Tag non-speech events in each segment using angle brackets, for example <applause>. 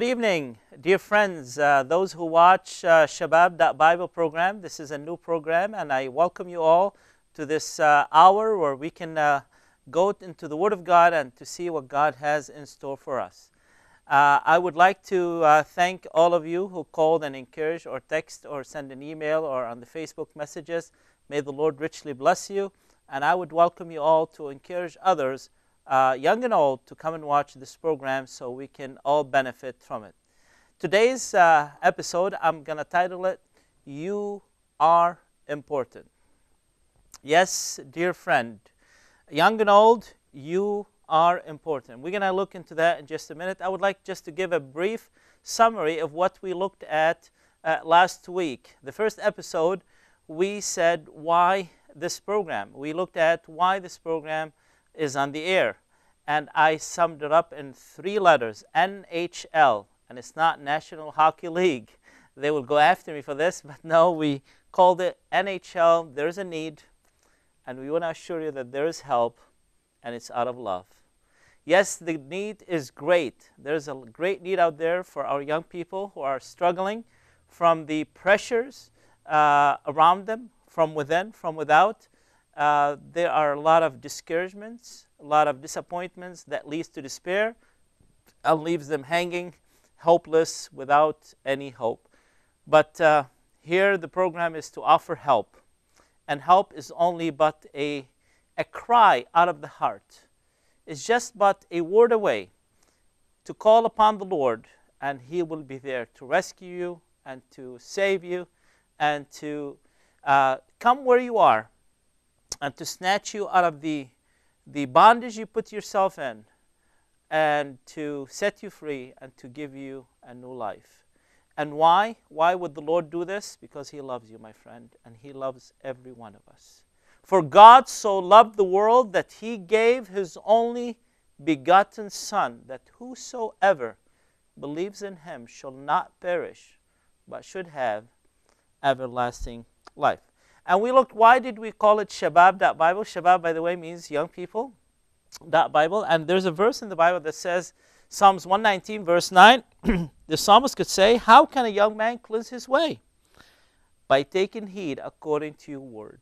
Good evening, dear friends, uh, those who watch uh, Shabab Bible program. This is a new program, and I welcome you all to this uh, hour where we can uh, go into the Word of God and to see what God has in store for us. Uh, I would like to uh, thank all of you who called and encouraged, or text, or send an email, or on the Facebook messages. May the Lord richly bless you, and I would welcome you all to encourage others uh, young and old, to come and watch this program so we can all benefit from it. Today's uh, episode, I'm going to title it, You Are Important. Yes, dear friend, young and old, you are important. We're going to look into that in just a minute. I would like just to give a brief summary of what we looked at uh, last week. The first episode, we said why this program. We looked at why this program is on the air. And I summed it up in three letters NHL, and it's not National Hockey League. They will go after me for this, <laughs> but no, we called it NHL. There's a need, and we want to assure you that there is help, and it's out of love. Yes, the need is great. There's a great need out there for our young people who are struggling from the pressures uh, around them, from within, from without. Uh, there are a lot of discouragements, a lot of disappointments that leads to despair and leaves them hanging, hopeless, without any hope. But uh, here the program is to offer help. And help is only but a, a cry out of the heart. It's just but a word away to call upon the Lord, and He will be there to rescue you and to save you and to uh, come where you are and to snatch you out of the, the bondage you put yourself in and to set you free and to give you a new life. And why? Why would the Lord do this? Because He loves you, my friend, and He loves every one of us. For God so loved the world that He gave His only begotten Son, that whosoever believes in Him shall not perish, but should have everlasting life. And we looked, why did we call it Shabab.bible? Shabab, by the way, means young people, That Bible. And there's a verse in the Bible that says, Psalms 119, verse 9, <clears throat> the psalmist could say, How can a young man cleanse his way? By taking heed according to your word.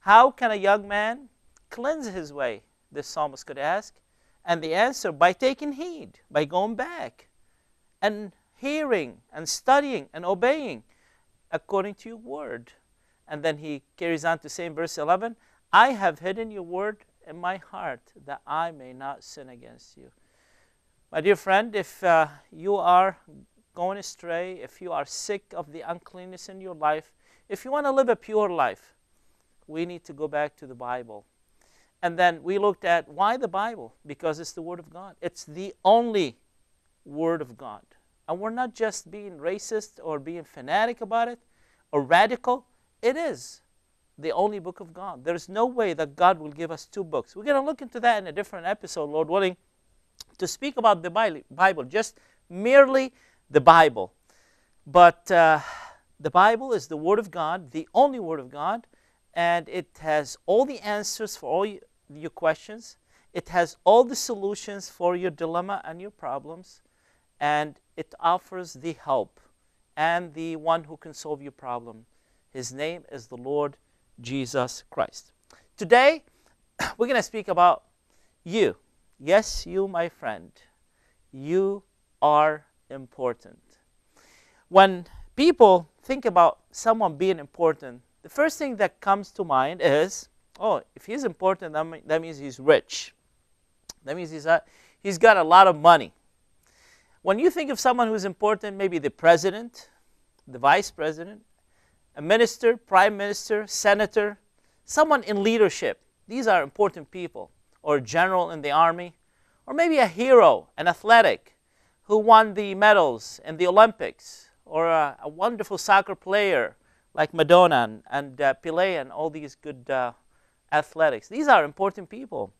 How can a young man cleanse his way? The psalmist could ask. And the answer, by taking heed, by going back and hearing and studying and obeying according to your word. And then he carries on to say in verse 11, I have hidden your word in my heart that I may not sin against you. My dear friend, if uh, you are going astray, if you are sick of the uncleanness in your life, if you want to live a pure life, we need to go back to the Bible. And then we looked at why the Bible? Because it's the Word of God. It's the only Word of God. And we're not just being racist or being fanatic about it or radical. It is the only book of God. There is no way that God will give us two books. We're going to look into that in a different episode, Lord willing, to speak about the Bible, just merely the Bible. But uh, the Bible is the Word of God, the only Word of God, and it has all the answers for all your questions. It has all the solutions for your dilemma and your problems, and it offers the help and the one who can solve your problem. His name is the Lord Jesus Christ. Today, <clears throat> we're going to speak about you. Yes, you, my friend. You are important. When people think about someone being important, the first thing that comes to mind is, oh, if he's important, that, means he's rich. That means he's, a, uh, he's got a lot of money. When you think of someone who's important, maybe the president, the vice president, a minister, prime minister, senator, someone in leadership. These are important people, or a general in the army, or maybe a hero, an athletic who won the medals in the Olympics, or a, a wonderful soccer player like Madonna and, and uh, Pele and all these good uh, athletics. These are important people.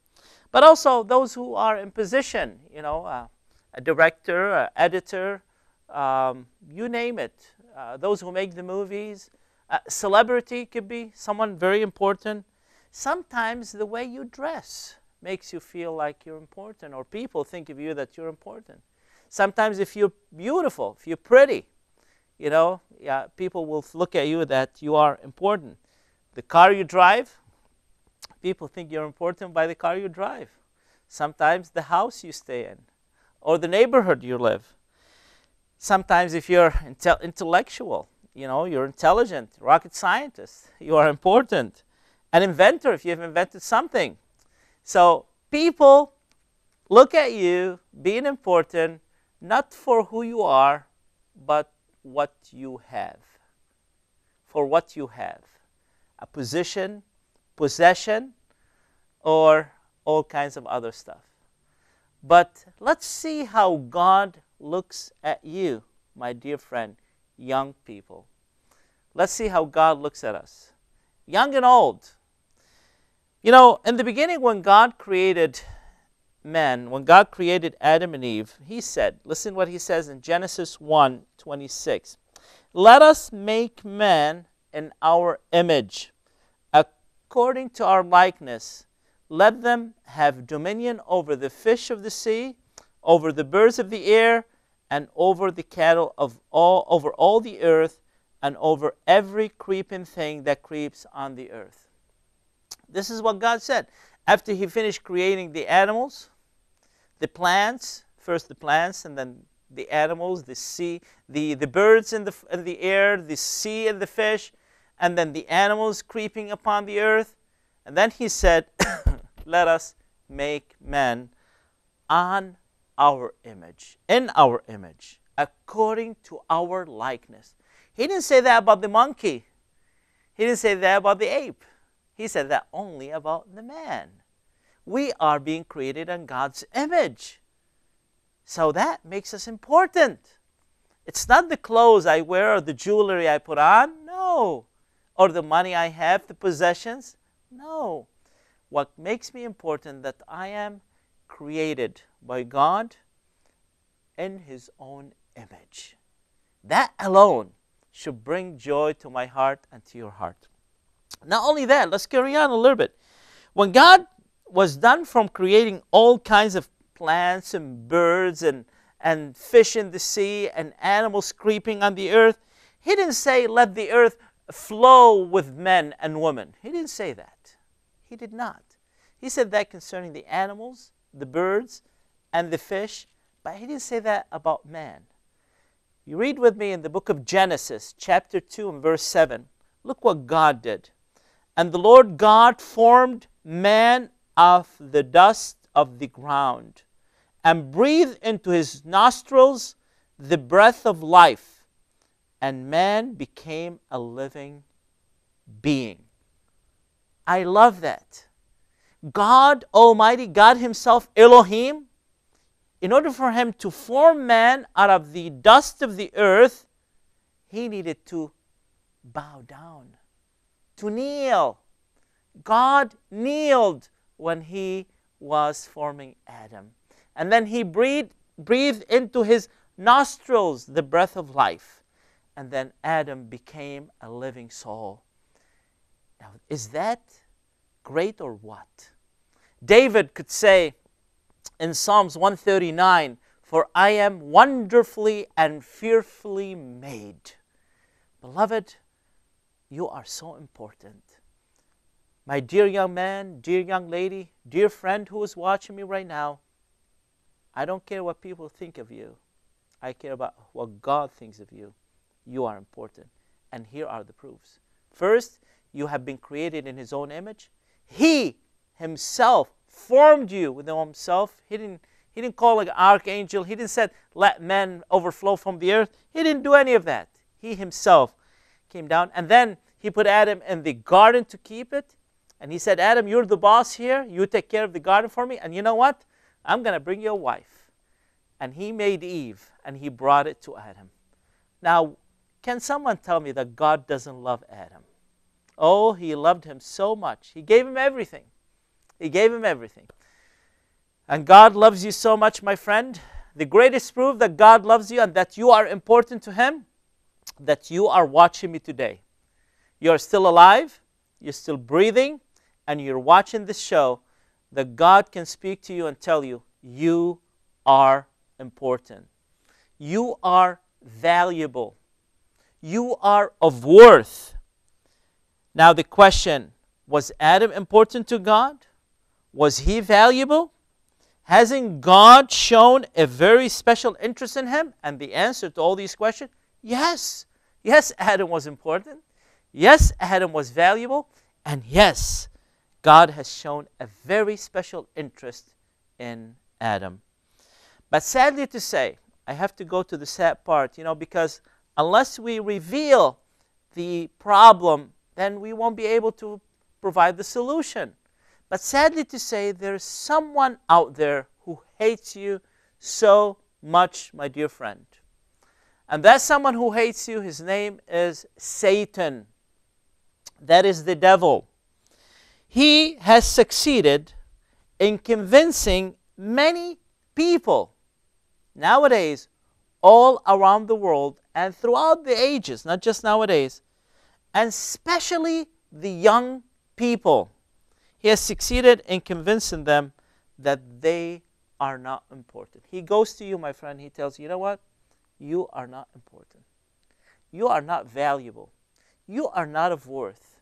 But also those who are in position, you know, uh, a director, an editor, um, you name it, uh, those who make the movies. Uh, celebrity could be someone very important. Sometimes the way you dress makes you feel like you're important, or people think of you that you're important. Sometimes, if you're beautiful, if you're pretty, you know, yeah, people will look at you that you are important. The car you drive, people think you're important by the car you drive. Sometimes the house you stay in, or the neighborhood you live sometimes if you're inte intellectual, you know, you're intelligent, rocket scientist, you are important, an inventor if you've invented something. So people look at you being important not for who you are, but what you have. For what you have a position, possession, or all kinds of other stuff. But let's see how God looks at you, my dear friend, young people. Let's see how God looks at us, young and old. You know, in the beginning, when God created men, when God created Adam and Eve, he said, listen what he says in Genesis 1 26. Let us make man in our image, according to our likeness. Let them have dominion over the fish of the sea, over the birds of the air, and over the cattle of all over all the earth and over every creeping thing that creeps on the earth. This is what God said. After he finished creating the animals, the plants, first the plants and then the animals, the sea, the, the birds in the, in the air, the sea and the fish, and then the animals creeping upon the earth. And then he said, <coughs> Let us make man on our image, in our image, according to our likeness. He didn't say that about the monkey. He didn't say that about the ape. He said that only about the man. We are being created in God's image. So that makes us important. It's not the clothes I wear or the jewelry I put on, no. Or the money I have, the possessions, no. What makes me important that I am created by God in His own image. That alone should bring joy to my heart and to your heart. Not only that, let's carry on a little bit. When God was done from creating all kinds of plants and birds and, and fish in the sea and animals creeping on the earth, He didn't say, Let the earth flow with men and women. He didn't say that. He did not. He said that concerning the animals, the birds and the fish, but he didn't say that about man. You read with me in the book of Genesis, chapter 2, and verse 7. Look what God did. And the Lord God formed man of the dust of the ground and breathed into his nostrils the breath of life, and man became a living being. I love that. God Almighty, God Himself, Elohim, in order for Him to form man out of the dust of the earth, He needed to bow down, to kneel. God kneeled when He was forming Adam. And then He breathed, breathed into His nostrils the breath of life. And then Adam became a living soul. Now, is that great or what? David could say in Psalms 139 For I am wonderfully and fearfully made. Beloved, you are so important. My dear young man, dear young lady, dear friend who is watching me right now, I don't care what people think of you. I care about what God thinks of you. You are important. And here are the proofs. First, you have been created in His own image. He himself formed you within himself. He didn't, he didn't call an archangel. He didn't say, let men overflow from the earth. He didn't do any of that. He himself came down. And then he put Adam in the garden to keep it. And he said, Adam, you're the boss here. You take care of the garden for me. And you know what? I'm going to bring you a wife. And he made Eve and he brought it to Adam. Now, can someone tell me that God doesn't love Adam? Oh, he loved him so much. He gave him everything. He gave him everything. And God loves you so much, my friend. The greatest proof that God loves you and that you are important to him, that you are watching me today. You're still alive, you're still breathing, and you're watching this show, that God can speak to you and tell you, you are important. You are valuable. You are of worth. Now, the question was Adam important to God? Was he valuable? Hasn't God shown a very special interest in him? And the answer to all these questions yes. Yes, Adam was important. Yes, Adam was valuable. And yes, God has shown a very special interest in Adam. But sadly to say, I have to go to the sad part, you know, because unless we reveal the problem then we won't be able to provide the solution. But sadly to say, there's someone out there who hates you so much, my dear friend. And that someone who hates you, his name is Satan. That is the devil. He has succeeded in convincing many people nowadays all around the world and throughout the ages, not just nowadays, and especially the young people. He has succeeded in convincing them that they are not important. He goes to you, my friend, he tells you, you know what? You are not important. You are not valuable. You are not of worth.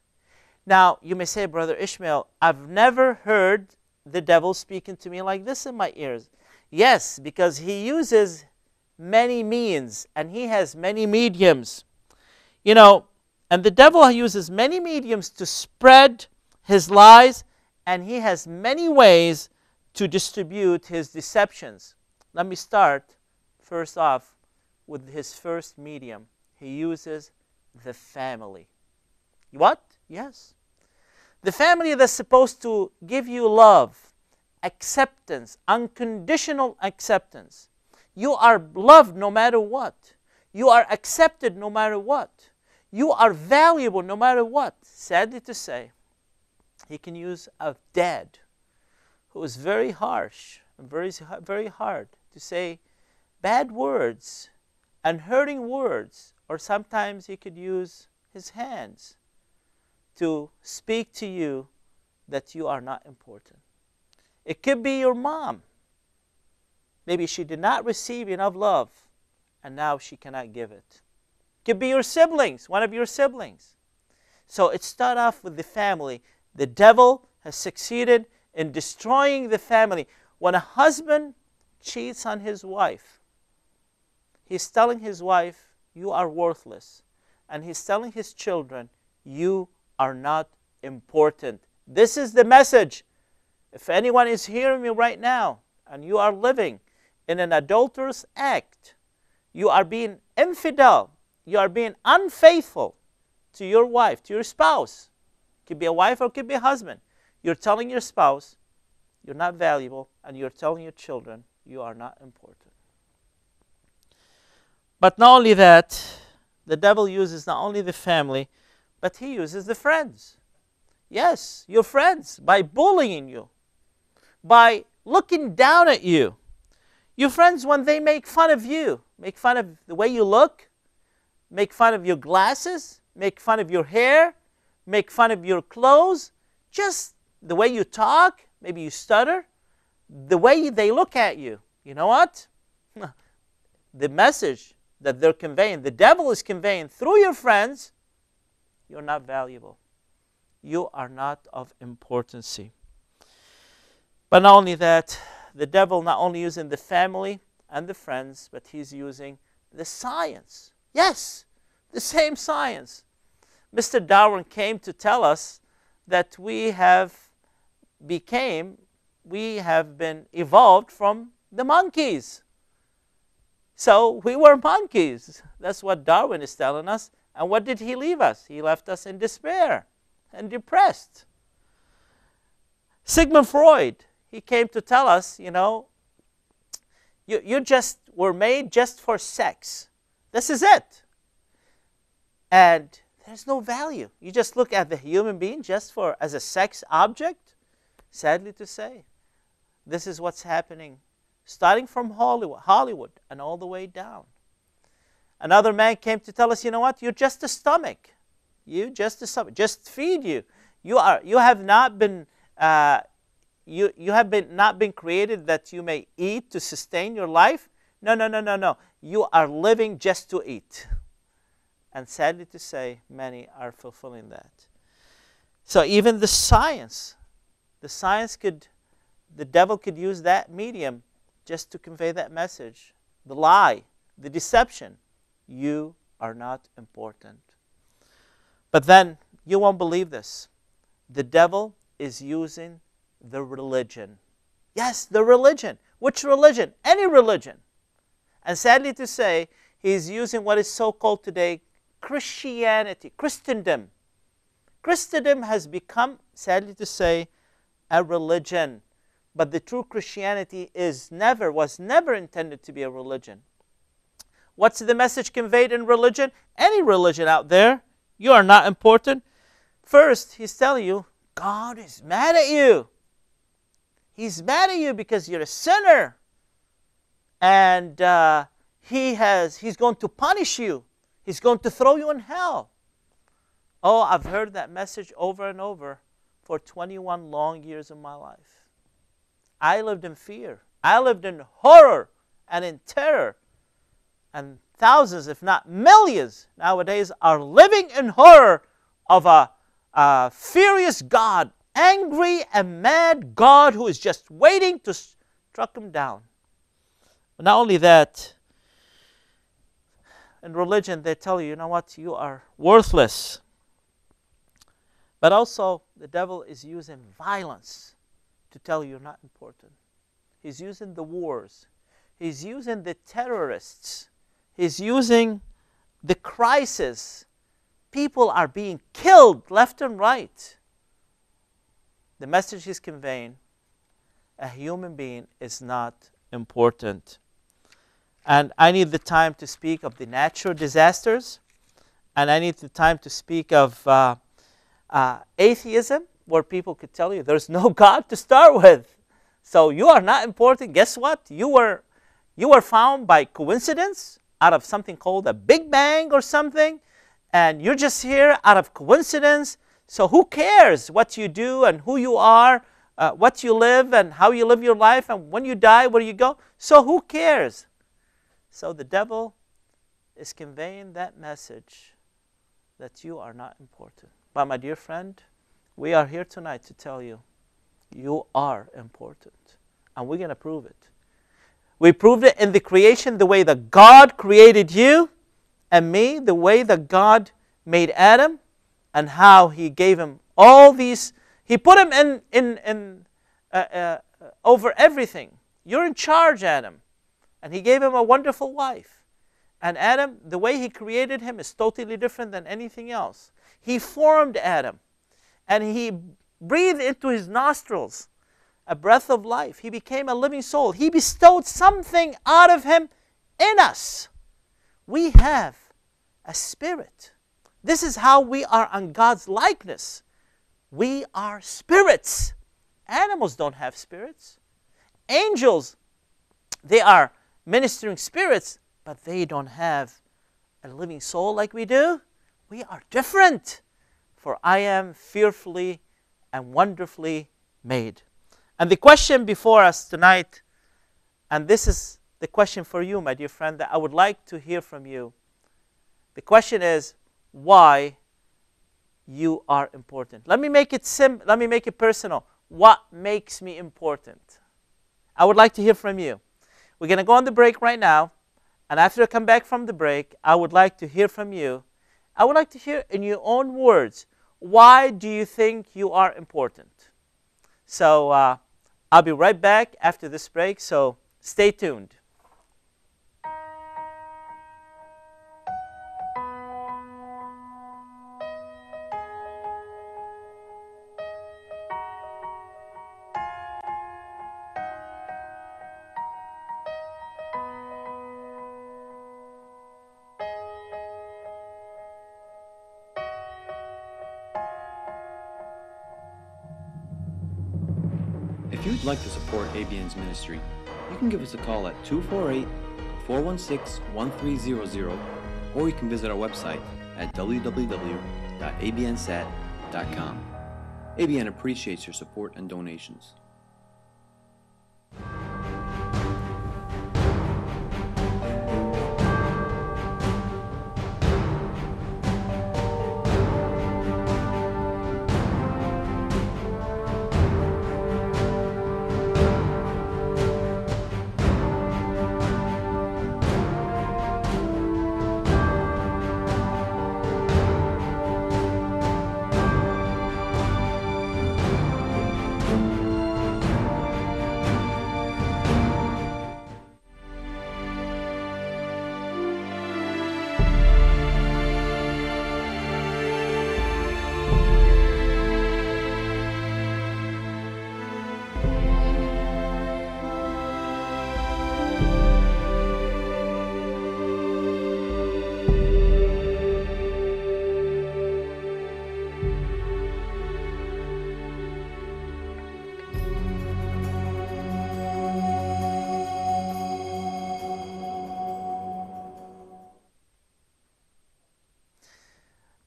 Now, you may say, Brother Ishmael, I've never heard the devil speaking to me like this in my ears. Yes, because he uses many means and he has many mediums. You know, and the devil uses many mediums to spread his lies, and he has many ways to distribute his deceptions. Let me start first off with his first medium. He uses the family. What? Yes. The family that's supposed to give you love, acceptance, unconditional acceptance. You are loved no matter what. You are accepted no matter what. You are valuable no matter what. Sadly to say, he can use a dad who is very harsh and very, very hard to say bad words and hurting words, or sometimes he could use his hands to speak to you that you are not important. It could be your mom. Maybe she did not receive enough love and now she cannot give it. Could be your siblings, one of your siblings. So it starts off with the family. The devil has succeeded in destroying the family. When a husband cheats on his wife, he's telling his wife, You are worthless. And he's telling his children, You are not important. This is the message. If anyone is hearing me right now and you are living in an adulterous act, you are being infidel, you are being unfaithful to your wife, to your spouse. Could be a wife or could be a husband. You're telling your spouse you're not valuable, and you're telling your children you are not important. But not only that, the devil uses not only the family, but he uses the friends. Yes, your friends, by bullying you, by looking down at you. Your friends, when they make fun of you, make fun of the way you look, make fun of your glasses, make fun of your hair, make fun of your clothes, just the way you talk, maybe you stutter, the way they look at you. You know what? <laughs> the message that they're conveying, the devil is conveying through your friends, you're not valuable. You are not of importance. But not only that, the devil not only using the family and the friends, but he's using the science Yes, the same science. Mr. Darwin came to tell us that we have became, we have been evolved from the monkeys. So we were monkeys. That's what Darwin is telling us. And what did he leave us? He left us in despair and depressed. Sigmund Freud, he came to tell us, you know, you, you just were made just for sex. This is it. And there's no value. You just look at the human being just for as a sex object. Sadly to say, this is what's happening, starting from Hollywood, Hollywood and all the way down. Another man came to tell us, you know what? You're just a stomach. You just a stomach. Just feed you. You are. You have not been. Uh, you you have been not been created that you may eat to sustain your life. No, no, no, no, no you are living just to eat. And sadly to say, many are fulfilling that. So even the science, the science could, the devil could use that medium just to convey that message the lie, the deception. You are not important. But then you won't believe this. The devil is using the religion. Yes, the religion. Which religion? Any religion and sadly to say, he is using what is so called today Christianity, Christendom. Christendom has become, sadly to say, a religion. But the true Christianity is never, was never intended to be a religion. What's the message conveyed in religion? Any religion out there, you are not important. First, he's telling you, God is mad at you. He's mad at you because you're a sinner and uh, he has he's going to punish you he's going to throw you in hell oh i've heard that message over and over for 21 long years of my life i lived in fear i lived in horror and in terror and thousands if not millions nowadays are living in horror of a, a furious god angry and mad god who is just waiting to struck him down but not only that, in religion, they tell you, you know what, you are worthless. But also, the devil is using violence to tell you you're not important. He's using the wars, he's using the terrorists, he's using the crisis. People are being killed left and right. The message he's conveying a human being is not important. And I need the time to speak of the natural disasters, and I need the time to speak of uh, uh, atheism, where people could tell you there's <laughs> no God to start with. So you are not important. Guess what? You were, you were found by coincidence out of something called a Big Bang or something, and you're just here out of coincidence. So who cares what you do and who you are, uh, what you live and how you live your life, and when you die, where you go? So who cares? So the devil is conveying that message that you are not important. But my dear friend, we are here tonight to tell you, you are important. And we're going to prove it. We proved it in the creation, the way that God created you and me, the way that God made Adam, and how he gave him all these. He put him in, in, in, uh, uh, over everything. You're in charge, Adam. And he gave him a wonderful wife. And Adam, the way he created him is totally different than anything else. He formed Adam and he breathed into his nostrils a breath of life. He became a living soul. He bestowed something out of him in us. We have a spirit. This is how we are on God's likeness. We are spirits. Animals don't have spirits. Angels, they are ministering spirits, but they don't have a living soul like we do. We are different, for I am fearfully and wonderfully made. And the question before us tonight, and this is the question for you, my dear friend, that I would like to hear from you. The question is why you are important. Let me make it sim- let me make it personal. What makes me important? I would like to hear from you. We're going to go on the break right now. And after I come back from the break, I would like to hear from you. I would like to hear in your own words why do you think you are important? So uh, I'll be right back after this break, so stay tuned. like to support ABN's ministry, you can give us a call at 248 416 1300 or you can visit our website at www.abnsat.com. ABN appreciates your support and donations.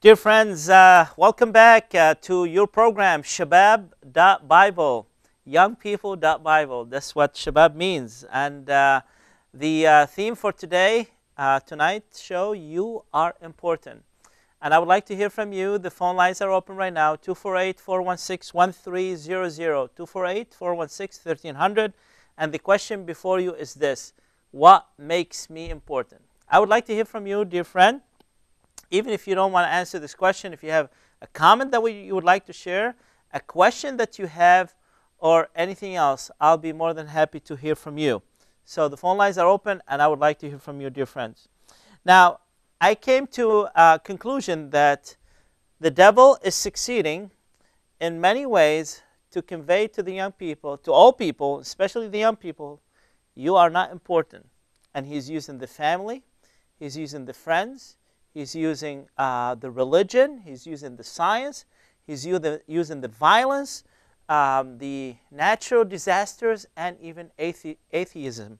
Dear friends, uh, welcome back uh, to your program, Shabab.Bible, youngpeople.bible. That's what Shabab means. And uh, the uh, theme for today, uh, tonight's show, You Are Important. And I would like to hear from you. The phone lines are open right now, 248-416-1300, 248-416-1300. And the question before you is this, what makes me important? I would like to hear from you, dear friend even if you don't want to answer this question, if you have a comment that we, you would like to share, a question that you have, or anything else, I'll be more than happy to hear from you. So the phone lines are open, and I would like to hear from you, dear friends. Now, I came to a conclusion that the devil is succeeding in many ways to convey to the young people, to all people, especially the young people, you are not important. And he's using the family, he's using the friends, He's using uh, the religion. He's using the science. He's using the violence, um, the natural disasters, and even athe atheism.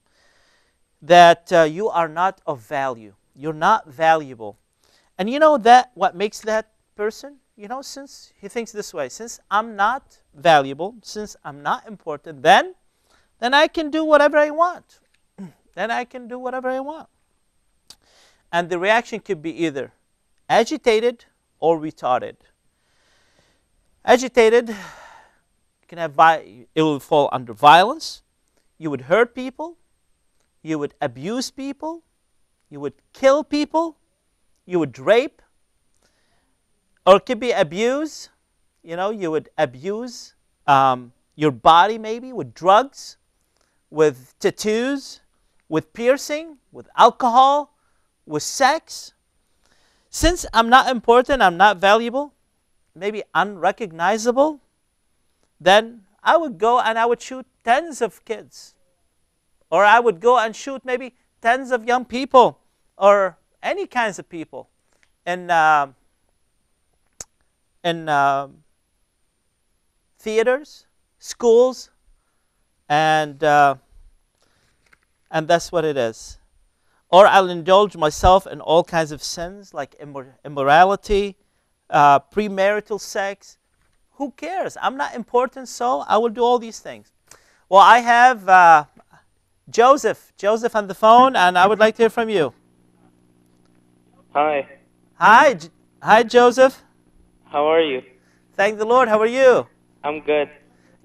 That uh, you are not of value. You're not valuable. And you know that what makes that person? You know, since he thinks this way, since I'm not valuable, since I'm not important, then, then I can do whatever I want. <clears throat> then I can do whatever I want and the reaction could be either agitated or retarded. Agitated can have it will fall under violence. You would hurt people. You would abuse people. You would kill people. You would rape. Or it could be abuse. You know, you would abuse um, your body maybe with drugs, with tattoos, with piercing, with alcohol, with sex. Since I'm not important, I'm not valuable, maybe unrecognizable, then I would go and I would shoot tens of kids. Or I would go and shoot maybe tens of young people or any kinds of people. And, uh, uh, theaters, schools, and uh, and that's what it is or I'll indulge myself in all kinds of sins like immor immorality, uh, premarital sex. Who cares? I'm not important, so I will do all these things. Well, I have uh, Joseph. Joseph on the phone, and I would like to hear from you. Hi. Hi. Hi, Joseph. How are you? Thank the Lord. How are you? I'm good.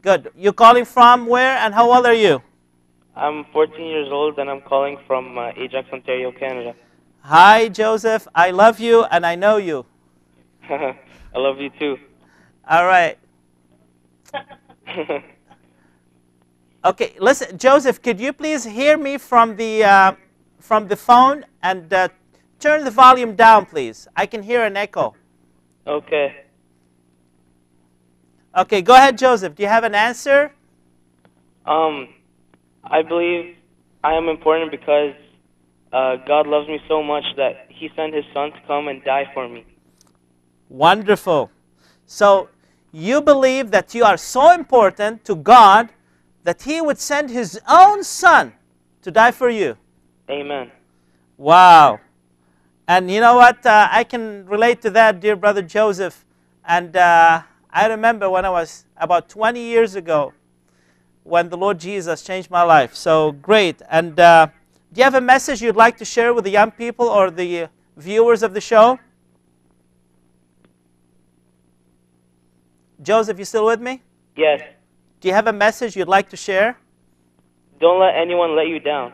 Good. You're calling from where, and how old are you? I'm 14 years old and I'm calling from uh, Ajax, Ontario, Canada. Hi, Joseph. I love you and I know you. <laughs> I love you too. All right. <laughs> okay, listen, Joseph, could you please hear me from the, uh, from the phone and uh, turn the volume down, please? I can hear an echo. Okay. Okay, go ahead, Joseph. Do you have an answer? Um, I believe I am important because uh, God loves me so much that He sent His Son to come and die for me. Wonderful. So you believe that you are so important to God that He would send His own Son to die for you. Amen. Wow. And you know what? Uh, I can relate to that, dear brother Joseph. And uh, I remember when I was about 20 years ago, when the Lord Jesus changed my life. So great. And uh, do you have a message you'd like to share with the young people or the viewers of the show? Joseph, you still with me? Yes. Do you have a message you'd like to share? Don't let anyone let you down.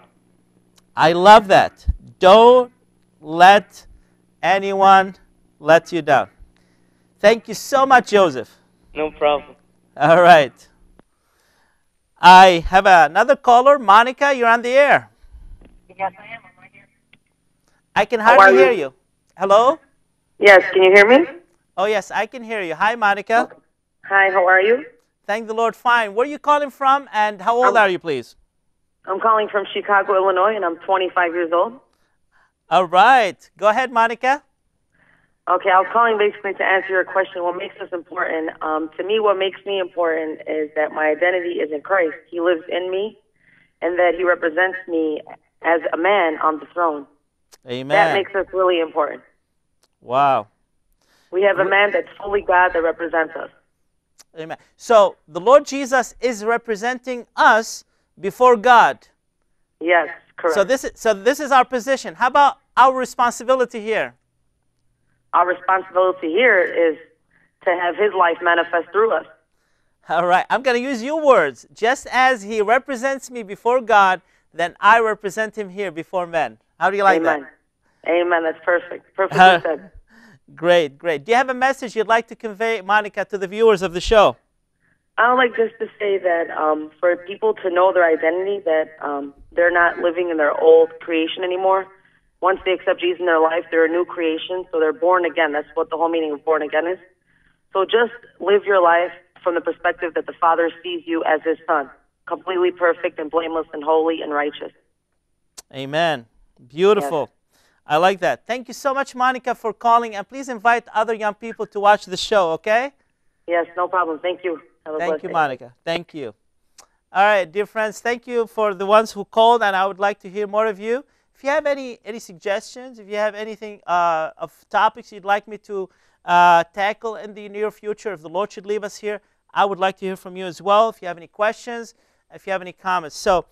I love that. Don't let anyone let you down. Thank you so much, Joseph. No problem. All right. I have another caller. Monica, you're on the air. Yes, I am. I, I can hardly hear you? Hello? Yes, can you hear me? Oh, yes, I can hear you. Hi, Monica. Hi, how are you? Thank the Lord, fine. Where are you calling from and how old I'm, are you, please? I'm calling from Chicago, Illinois, and I'm 25 years old. All right. Go ahead, Monica. Okay, I was calling basically to answer your question. What makes us important? Um, to me, what makes me important is that my identity is in Christ. He lives in me, and that He represents me as a man on the throne. Amen. That makes us really important. Wow. We have a man that's fully God that represents us. Amen. So the Lord Jesus is representing us before God. Yes, correct. So this is so this is our position. How about our responsibility here? our responsibility here is to have his life manifest through us. All right, I'm going to use your words. Just as he represents me before God, then I represent him here before men. How do you like Amen. that? Amen. That's perfect. Perfectly uh, said. <laughs> Great, great. Do you have a message you'd like to convey, Monica, to the viewers of the show? I would like just to say that um, for people to know their identity, that um, they're not living in their old creation anymore, once they accept Jesus in their life, they're a new creation, so they're born again. That's what the whole meaning of born again is. So just live your life from the perspective that the Father sees you as His Son, completely perfect and blameless and holy and righteous. Amen. Beautiful. Yes. I like that. Thank you so much, Monica, for calling. And please invite other young people to watch the show, okay? Yes, no problem. Thank you. Thank blessing. you, Monica. Thank you. All right, dear friends, thank you for the ones who called, and I would like to hear more of you if you have any, any suggestions, if you have anything uh, of topics you'd like me to uh, tackle in the near future, if the Lord should leave us here, I would like to hear from you as well. If you have any questions, if you have any comments. So,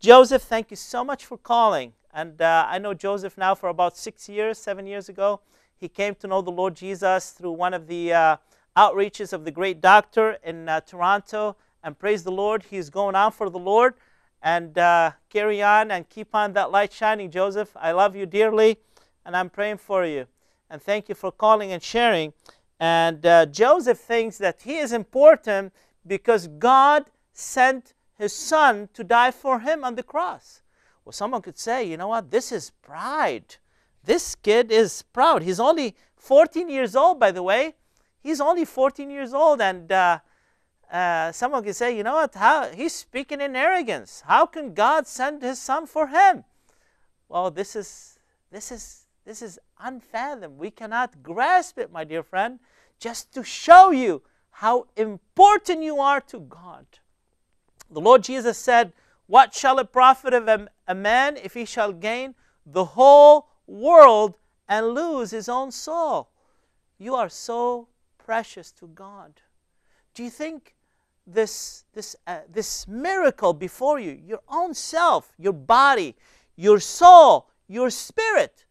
Joseph, thank you so much for calling. And uh, I know Joseph now for about six years, seven years ago. He came to know the Lord Jesus through one of the uh, outreaches of the great doctor in uh, Toronto. And praise the Lord, he's going on for the Lord and uh, carry on and keep on that light shining, Joseph. I love you dearly, and I'm praying for you. And thank you for calling and sharing. And uh, Joseph thinks that he is important because God sent his son to die for him on the cross. Well, someone could say, you know what, this is pride. This kid is proud. He's only 14 years old, by the way. He's only 14 years old, and uh, uh, someone could say, you know what, how, he's speaking in arrogance. How can God send his son for him? Well, this is, this is, this is unfathomed. We cannot grasp it, my dear friend, just to show you how important you are to God. The Lord Jesus said, What shall it profit of a, a man if he shall gain the whole world and lose his own soul? You are so precious to God. Do you think this, this, uh, this miracle before you your own self, your body, your soul, your spirit.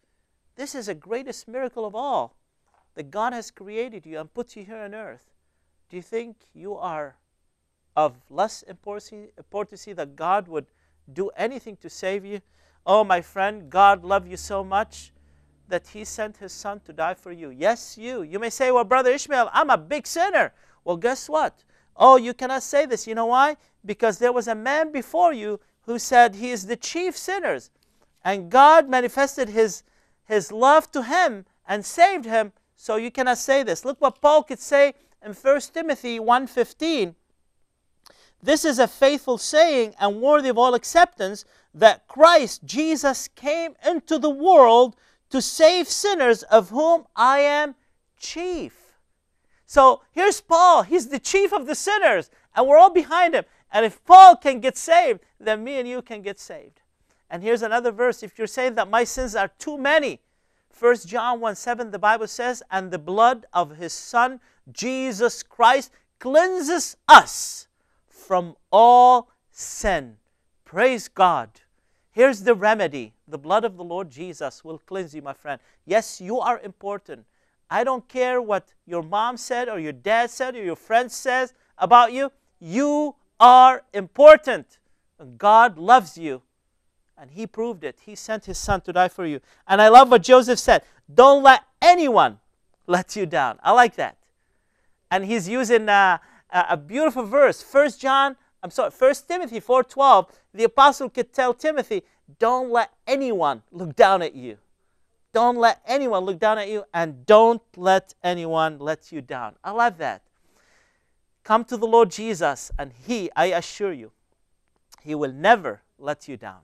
This is the greatest miracle of all that God has created you and puts you here on earth. Do you think you are of less importance that God would do anything to save you? Oh, my friend, God loved you so much that He sent His Son to die for you. Yes, you. You may say, Well, Brother Ishmael, I'm a big sinner. Well, guess what? Oh, you cannot say this. You know why? Because there was a man before you who said he is the chief sinners. And God manifested his, his love to him and saved him. So you cannot say this. Look what Paul could say in 1 Timothy 1.15. This is a faithful saying and worthy of all acceptance that Christ Jesus came into the world to save sinners of whom I am chief. So here's Paul. He's the chief of the sinners, and we're all behind him. And if Paul can get saved, then me and you can get saved. And here's another verse. If you're saying that my sins are too many, 1 John 1 7, the Bible says, And the blood of his Son, Jesus Christ, cleanses us from all sin. Praise God. Here's the remedy the blood of the Lord Jesus will cleanse you, my friend. Yes, you are important. I don't care what your mom said or your dad said or your friend says about you. You are important. And God loves you. And He proved it. He sent His Son to die for you. And I love what Joseph said don't let anyone let you down. I like that. And he's using uh, a, a beautiful verse, First John, I'm sorry, First Timothy 4.12. The apostle could tell Timothy, don't let anyone look down at you. Don't let anyone look down at you and don't let anyone let you down. I love that. Come to the Lord Jesus and He, I assure you, He will never let you down.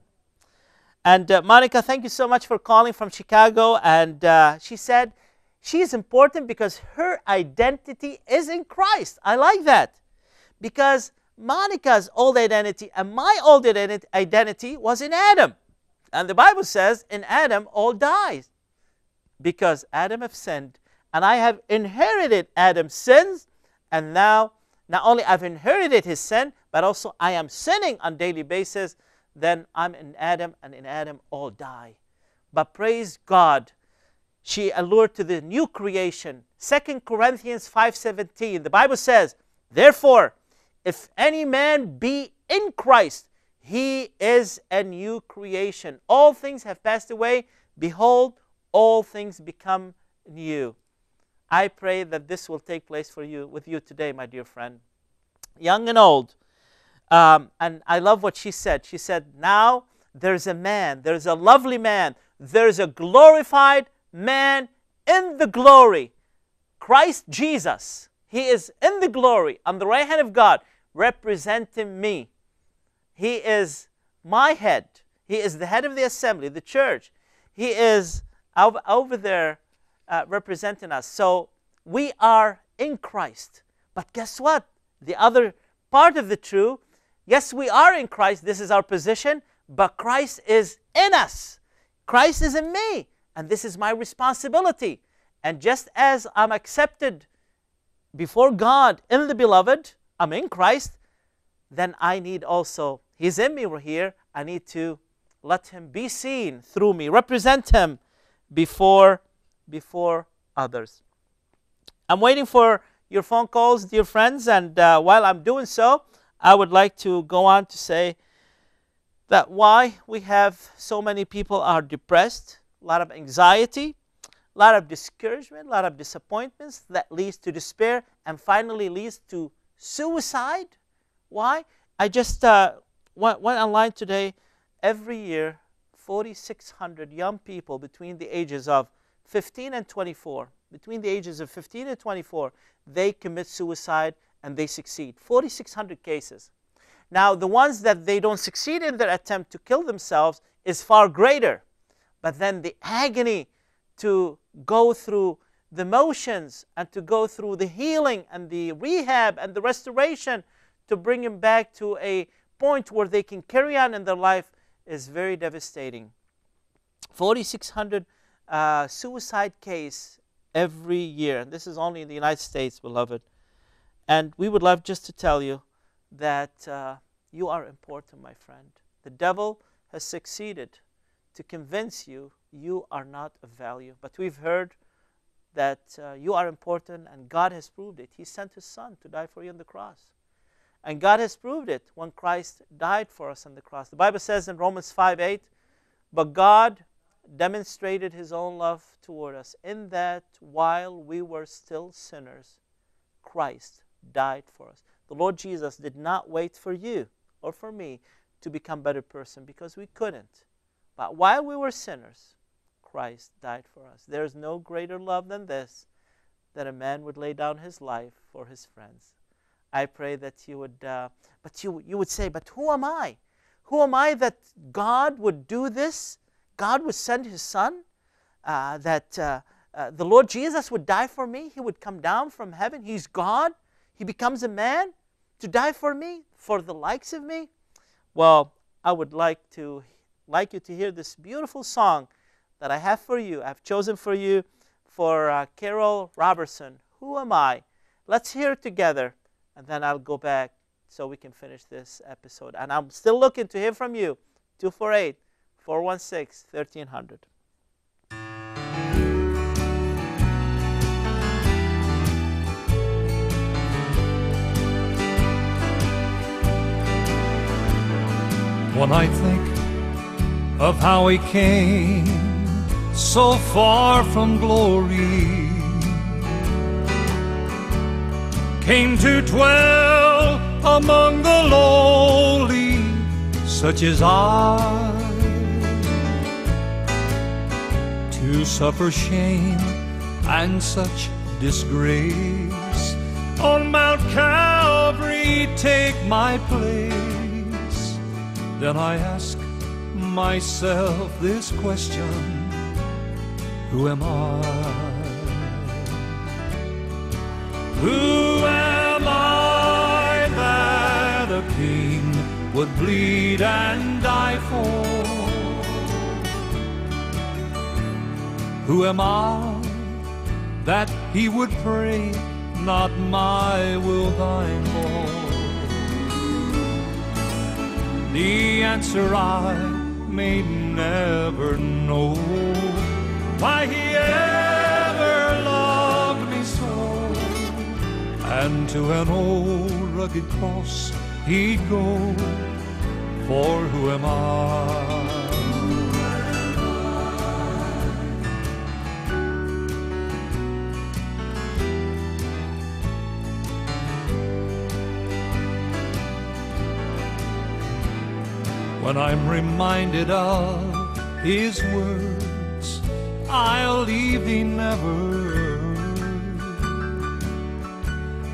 And uh, Monica, thank you so much for calling from Chicago. And uh, she said, she is important because her identity is in Christ. I like that. Because Monica's old identity and my old identity was in Adam. And the Bible says, in Adam, all dies because Adam have sinned, and I have inherited Adam's sins, and now not only I've inherited his sin, but also I am sinning on daily basis, then I'm in Adam, and in Adam all die. But praise God, she allured to the new creation. Second Corinthians 5.17, the Bible says, Therefore, if any man be in Christ, he is a new creation. All things have passed away. Behold, all things become new. I pray that this will take place for you with you today, my dear friend, young and old. Um, and I love what she said. She said, Now there's a man, there's a lovely man, there's a glorified man in the glory. Christ Jesus, he is in the glory on the right hand of God, representing me. He is my head, he is the head of the assembly, the church. He is over, there uh, representing us. So we are in Christ. But guess what? The other part of the truth. yes, we are in Christ. This is our position, but Christ is in us. Christ is in me, and this is my responsibility. And just as I'm accepted before God in the beloved, I'm in Christ, then I need also, He's in me, we're here. I need to let Him be seen through me, represent Him before, before others. I'm waiting for your phone calls, dear friends, and uh, while I'm doing so, I would like to go on to say that why we have so many people are depressed, a lot of anxiety, a lot of discouragement, a lot of disappointments that leads to despair and finally leads to suicide. Why? I just uh, went, went online today. Every year, 4,600 young people between the ages of 15 and 24, between the ages of 15 and 24, they commit suicide and they succeed. 4,600 cases. Now, the ones that they don't succeed in their attempt to kill themselves is far greater. But then the agony to go through the motions and to go through the healing and the rehab and the restoration to bring them back to a point where they can carry on in their life is very devastating. 4,600 uh, suicide case every year. This is only in the United States, beloved. And we would love just to tell you that uh, you are important, my friend. The devil has succeeded to convince you you are not of value. But we've heard that uh, you are important and God has proved it. He sent His Son to die for you on the cross. And God has proved it when Christ died for us on the cross. The Bible says in Romans 5 8, but God demonstrated his own love toward us in that while we were still sinners, Christ died for us. The Lord Jesus did not wait for you or for me to become better person because we couldn't. But while we were sinners, Christ died for us. There is no greater love than this that a man would lay down his life for his friends. I pray that you would, uh, but you, you would say, but who am I? Who am I that God would do this? God would send his son, uh, that uh, uh, the Lord Jesus would die for me. He would come down from heaven. He's God. He becomes a man to die for me, for the likes of me. Well, I would like to like you to hear this beautiful song that I have for you. I've chosen for you for uh, Carol Robertson. Who am I? Let's hear it together and then I'll go back so we can finish this episode. And I'm still looking to hear from you. 248 416 1300. When I think of how he came so far from glory came to dwell among the lowly, such as I, to suffer shame and such disgrace. On Mount Calvary, take my place. Then I ask myself this question Who am I? Who am I that a king would bleed and die for? Who am I that he would pray, not my will thine for? The answer I may never know. Why he and to an old rugged cross he'd go. For who am I? When I'm reminded of his words, I'll leave thee never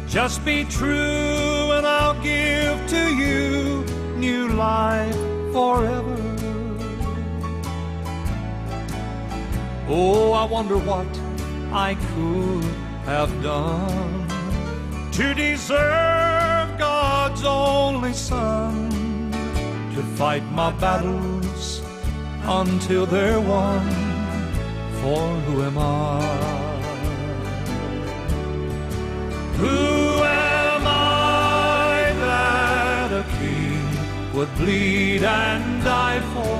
Just be true and I'll give to you new life forever. Oh, I wonder what I could have done to deserve God's only Son to fight my battles until they're won. For who am I? Who am I that a king would bleed and die for?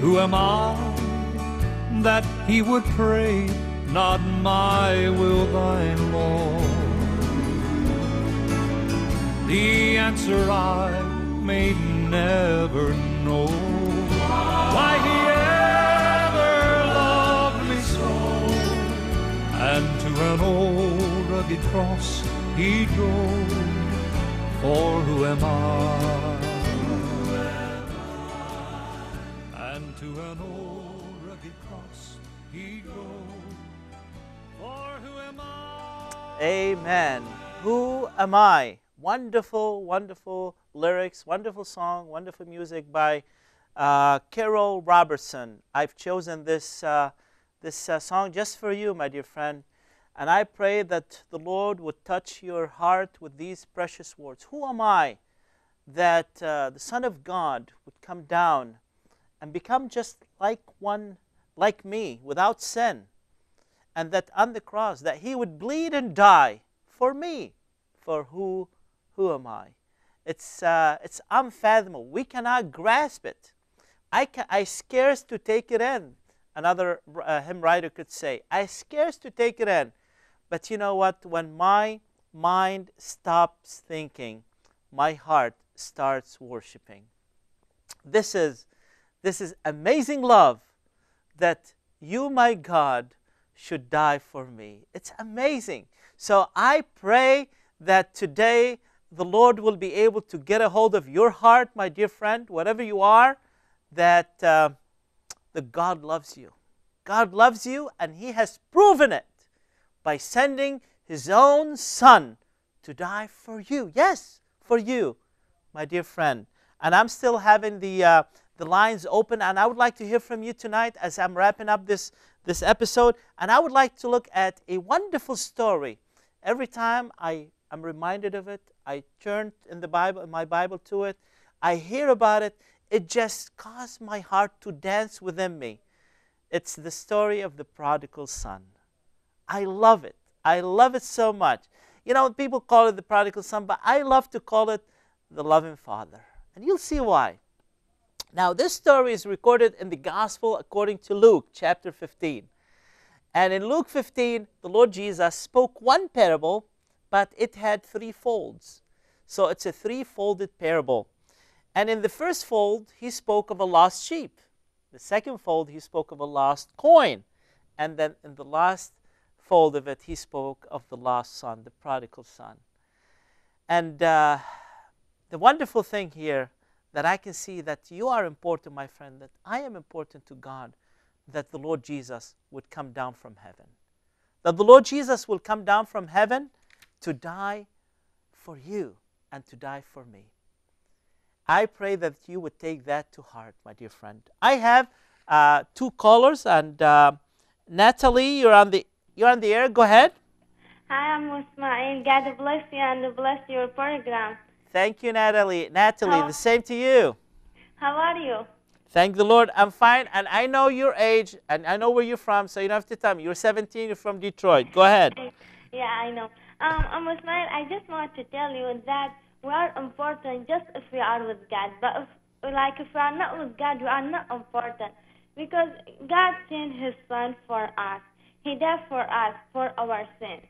Who am I that he would pray, not my will, thine, Lord? The answer I may never know. an old rugged cross he drove. For who am I? Who am I? And to an old rugged cross he drove. For who am I? Amen. Who am I? Wonderful, wonderful lyrics, wonderful song, wonderful music by uh, Carol Robertson. I've chosen this, uh, this uh, song just for you, my dear friend. And I pray that the Lord would touch your heart with these precious words. Who am I that uh, the Son of God would come down and become just like one like me without sin? And that on the cross that he would bleed and die for me. For who who am I? It's uh, it's unfathomable. We cannot grasp it. I I scarce to take it in. Another uh, hymn writer could say, I scarce to take it in but you know what? When my mind stops thinking, my heart starts worshiping. This is, this is amazing love that you, my God, should die for me. It's amazing. So I pray that today the Lord will be able to get a hold of your heart, my dear friend, whatever you are, that uh, the God loves you. God loves you, and He has proven it by sending his own son to die for you. Yes, for you, my dear friend. And I'm still having the, uh, the lines open, and I would like to hear from you tonight as I'm wrapping up this, this episode. And I would like to look at a wonderful story. Every time I am reminded of it, I turn in the Bible, my Bible to it, I hear about it, it just caused my heart to dance within me. It's the story of the prodigal son. I love it. I love it so much. You know, people call it the prodigal son, but I love to call it the loving father. And you'll see why. Now, this story is recorded in the gospel according to Luke chapter 15. And in Luke 15, the Lord Jesus spoke one parable, but it had three folds. So it's a three folded parable. And in the first fold, he spoke of a lost sheep. The second fold, he spoke of a lost coin. And then in the last fold of it, he spoke of the lost son, the prodigal son. And uh, the wonderful thing here that I can see that you are important, my friend, that I am important to God, that the Lord Jesus would come down from heaven. That the Lord Jesus will come down from heaven to die for you and to die for me. I pray that you would take that to heart, my dear friend. I have uh, two callers, and uh, Natalie, you're on the you're on the air. Go ahead. Hi, I'm Usmail. God bless you and bless your program. Thank you, Natalie. Natalie, how, the same to you. How are you? Thank the Lord. I'm fine. And I know your age and I know where you're from, so you don't have to tell me. You're 17. You're from Detroit. Go ahead. Yeah, I know. Um, I'm Usmail. I just want to tell you that we are important just if we are with God. But if, like if we are not with God, we are not important because God sent His Son for us. He died for us, for our sins.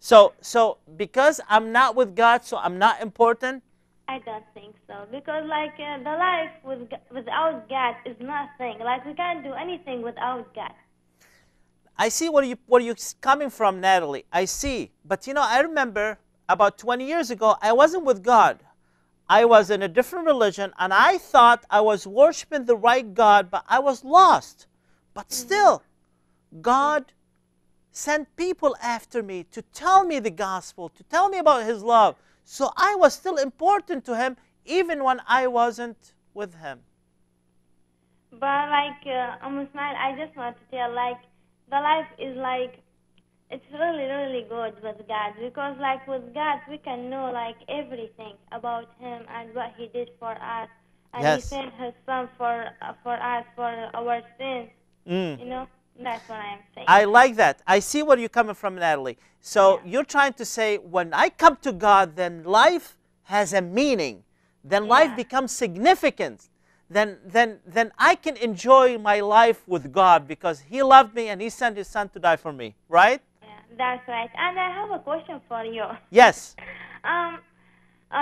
So, so because I'm not with God, so I'm not important. I don't think so because, like, uh, the life with, without God is nothing. Like, we can't do anything without God. I see where you where you're coming from, Natalie. I see, but you know, I remember about 20 years ago, I wasn't with God. I was in a different religion, and I thought I was worshiping the right God, but I was lost. But mm-hmm. still, God sent people after me to tell me the gospel, to tell me about his love. So I was still important to him even when I wasn't with him. But like uh, um, Ismail, I just want to tell like the life is like it's really really good with God because like with God we can know like everything about Him and what He did for us and yes. He sent His Son for uh, for us for our sins. Mm. You know. That's what I'm saying. I like that. I see where you're coming from, Natalie. So yeah. you're trying to say when I come to God, then life has a meaning. Then yeah. life becomes significant. Then, then, then I can enjoy my life with God because He loved me and He sent His Son to die for me, right? Yeah, that's right. And I have a question for you. Yes. <laughs> um,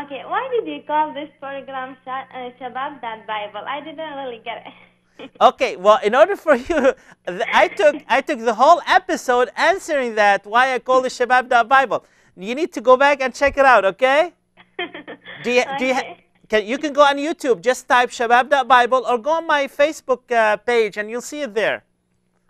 okay, why did you call this program uh, Shabbat that Bible? I didn't really get it okay, well, in order for you, <laughs> I took I took the whole episode answering that why I call it Shabab Bible. You need to go back and check it out, okay? <laughs> Do you, okay. do you can you can go on YouTube, just type Shabab Bible, or go on my Facebook uh, page and you'll see it there.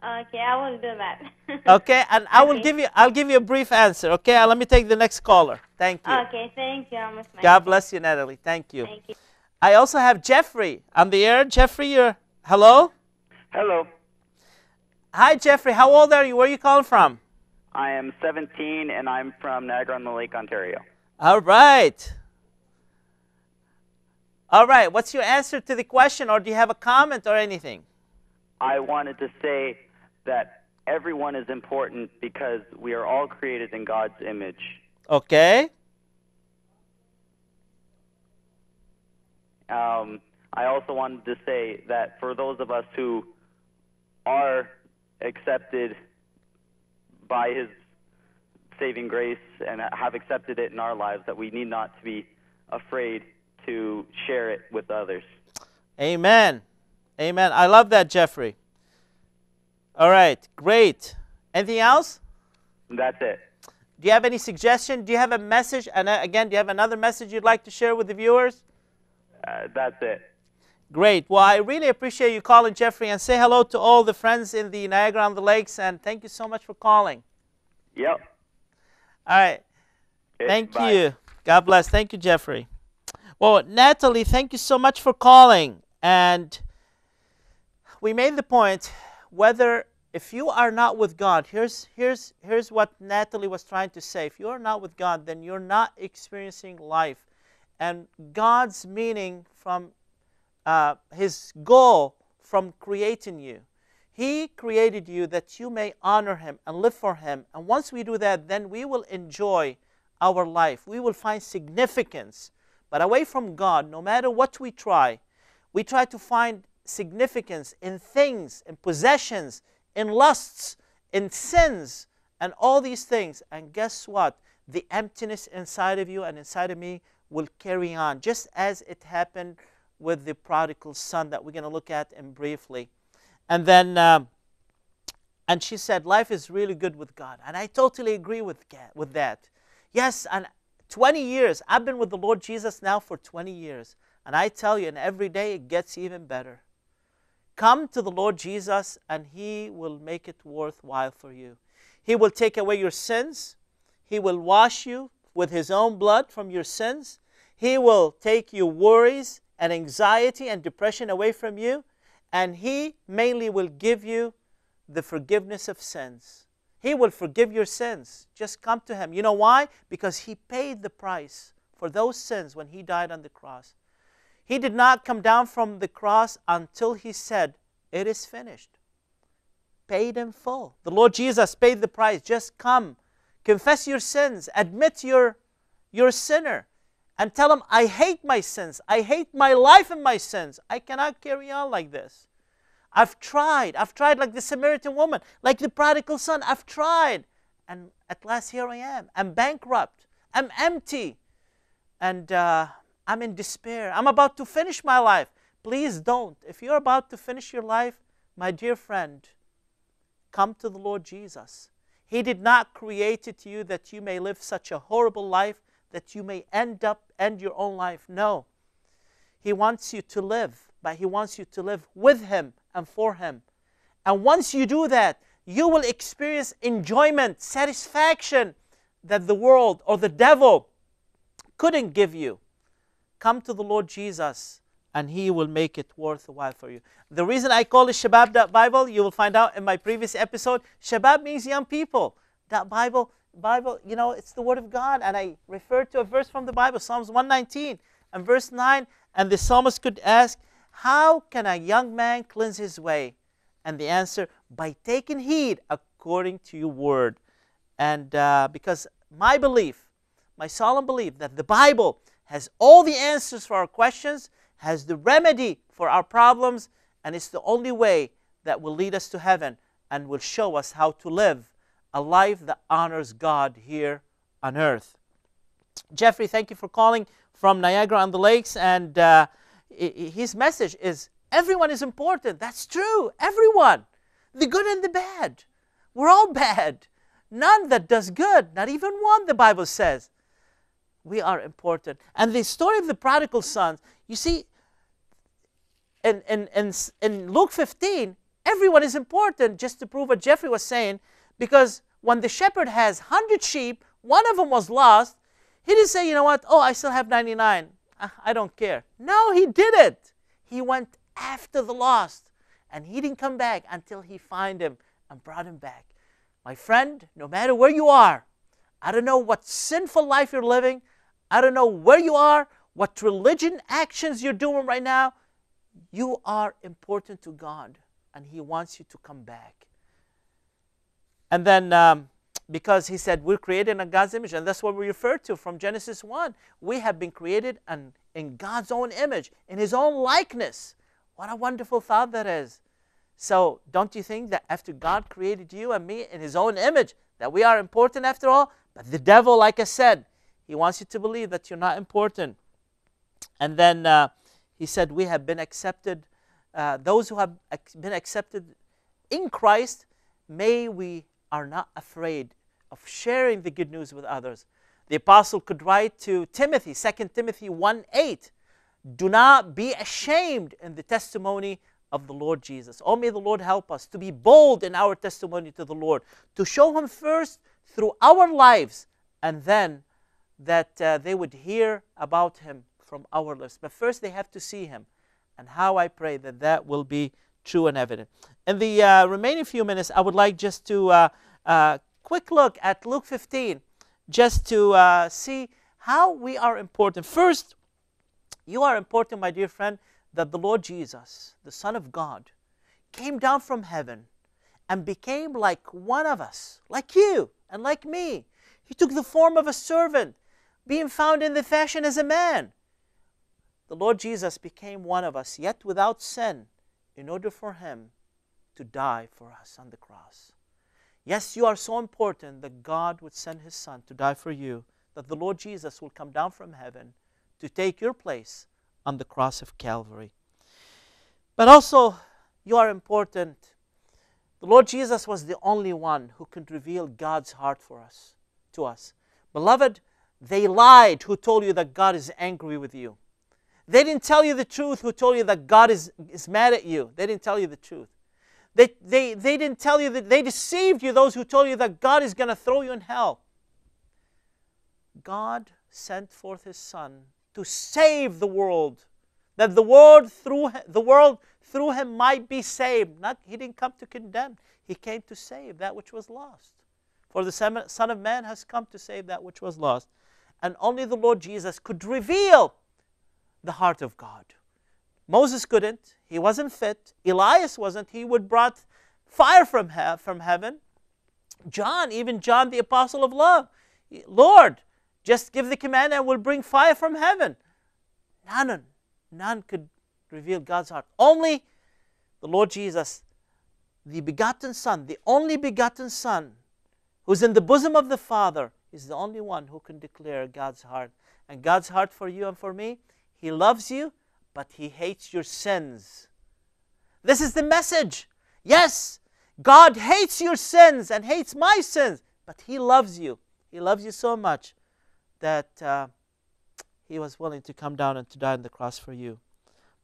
Okay, I will do that. <laughs> okay, and I okay. will give you I'll give you a brief answer. Okay, uh, let me take the next caller. Thank you. Okay, thank you. God bless you, Natalie. Thank you. Thank you. I also have Jeffrey on the air. Jeffrey, you're Hello? Hello. Hi, Jeffrey. How old are you? Where are you calling from? I am 17, and I'm from Niagara-on-the-Lake, Ontario. All right. All right. What's your answer to the question, or do you have a comment or anything? I wanted to say that everyone is important because we are all created in God's image. Okay. Um, I also wanted to say that for those of us who are accepted by His saving grace and have accepted it in our lives, that we need not to be afraid to share it with others. Amen. Amen. I love that, Jeffrey. All right, great. Anything else? That's it. Do you have any suggestion? Do you have a message? And uh, again, do you have another message you'd like to share with the viewers? Uh, that's it. Great. Well, I really appreciate you calling, Jeffrey, and say hello to all the friends in the Niagara on the Lakes, and thank you so much for calling. Yep. All right. Okay, thank bye. you. God bless. Thank you, Jeffrey. Well, Natalie, thank you so much for calling. And we made the point whether if you are not with God, here's, here's, here's what Natalie was trying to say. If you are not with God, then you're not experiencing life and God's meaning from uh, his goal from creating you. He created you that you may honor him and live for him. And once we do that, then we will enjoy our life. We will find significance. But away from God, no matter what we try, we try to find significance in things, in possessions, in lusts, in sins, and all these things. And guess what? The emptiness inside of you and inside of me will carry on, just as it happened with the prodigal son that we're going to look at in briefly. And then, um, and she said, life is really good with God. And I totally agree with, with that. Yes, and 20 years, I've been with the Lord Jesus now for 20 years. And I tell you, and every day it gets even better. Come to the Lord Jesus, and He will make it worthwhile for you. He will take away your sins. He will wash you with His own blood from your sins. He will take your worries and anxiety and depression away from you, and He mainly will give you the forgiveness of sins. He will forgive your sins. Just come to Him. You know why? Because He paid the price for those sins when He died on the cross. He did not come down from the cross until He said, It is finished. Paid in full. The Lord Jesus paid the price. Just come. Confess your sins. Admit your, your sinner and tell him, I hate my sins. I hate my life and my sins. I cannot carry on like this. I've tried. I've tried like the Samaritan woman, like the prodigal son. I've tried. And at last, here I am. I'm bankrupt. I'm empty. And uh, I'm in despair. I'm about to finish my life. Please don't. If you're about to finish your life, my dear friend, come to the Lord Jesus. He did not create it to you that you may live such a horrible life that you may end up end your own life. No. He wants you to live, but he wants you to live with him and for him. And once you do that, you will experience enjoyment, satisfaction that the world or the devil couldn't give you. Come to the Lord Jesus and He will make it worthwhile for you. The reason I call it Shabab Bible, you will find out in my previous episode. Shabab means young people. That Bible Bible, you know, it's the Word of God. And I refer to a verse from the Bible, Psalms 119 and verse 9. And the psalmist could ask, How can a young man cleanse his way? And the answer, By taking heed according to your word. And uh, because my belief, my solemn belief, that the Bible has all the answers for our questions, has the remedy for our problems, and it's the only way that will lead us to heaven and will show us how to live a life that honors God here on earth. Jeffrey, thank you for calling from Niagara on the Lakes. And uh, his message is everyone is important. That's true. Everyone. The good and the bad. We're all bad. None that does good, not even one, the Bible says. We are important. And the story of the prodigal sons, you see, in, in, in, in Luke 15, everyone is important, just to prove what Jeffrey was saying, because when the shepherd has 100 sheep, one of them was lost, he didn't say, you know what, oh, I still have 99. Ah, I don't care. No, he did it. He went after the lost and he didn't come back until he found him and brought him back. My friend, no matter where you are, I don't know what sinful life you're living, I don't know where you are, what religion actions you're doing right now, you are important to God and he wants you to come back. And then um, because he said we're created in God's image and that's what we refer to from Genesis 1. We have been created and in God's own image, in his own likeness. What a wonderful thought that is. So don't you think that after God created you and me in his own image, that we are important after all? But the devil, like I said, he wants you to believe that you're not important. And then uh, he said, we have been accepted. Uh, those who have been accepted in Christ, may we are not afraid of sharing the good news with others. The apostle could write to Timothy, 2 Timothy 1 8, do not be ashamed in the testimony of the Lord Jesus. Oh, may the Lord help us to be bold in our testimony to the Lord, to show Him first through our lives, and then that uh, they would hear about Him from our lips. But first, they have to see Him. And how I pray that that will be true and evident. In the uh, remaining few minutes, I would like just to uh, uh, quick look at Luke 15, just to uh, see how we are important. First, you are important, my dear friend, that the Lord Jesus, the Son of God, came down from heaven and became like one of us, like you and like me. He took the form of a servant, being found in the fashion as a man. The Lord Jesus became one of us, yet without sin in order for him to die for us on the cross. Yes, you are so important that God would send his son to die for you, that the Lord Jesus will come down from heaven to take your place on the cross of Calvary. But also, you are important. The Lord Jesus was the only one who could reveal God's heart for us, to us. Beloved, they lied who told you that God is angry with you. They didn't tell you the truth who told you that God is, is mad at you. They didn't tell you the truth. They, they, they didn't tell you that they deceived you, those who told you that God is going to throw you in hell. God sent forth his son to save the world, that the world through the world through him might be saved. Not he didn't come to condemn, he came to save that which was lost. For the Son of Man has come to save that which was lost. And only the Lord Jesus could reveal the heart of God. Moses couldn't. He wasn't fit. Elias wasn't. He would brought fire from, he- from heaven. John, even John the apostle of love, Lord, just give the command and we'll bring fire from heaven. None, none could reveal God's heart. Only the Lord Jesus, the begotten Son, the only begotten Son, who's in the bosom of the Father, is the only one who can declare God's heart. And God's heart for you and for me he loves you, but He hates your sins. This is the message. Yes, God hates your sins and hates my sins, but He loves you. He loves you so much that uh, He was willing to come down and to die on the cross for you.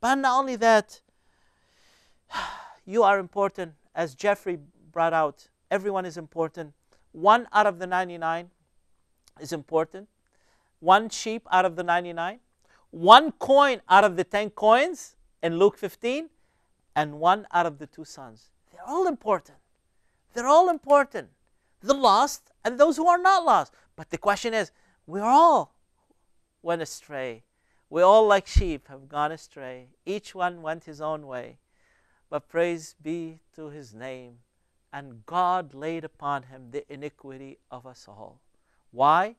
But not only that, you are important. As Jeffrey brought out, everyone is important. One out of the 99 is important. One sheep out of the 99 one coin out of the 10 coins in Luke 15 and one out of the two sons. They're all important. They're all important. The lost and those who are not lost. But the question is, we all went astray. We all, like sheep, have gone astray. Each one went his own way. But praise be to his name. And God laid upon him the iniquity of us all. Why?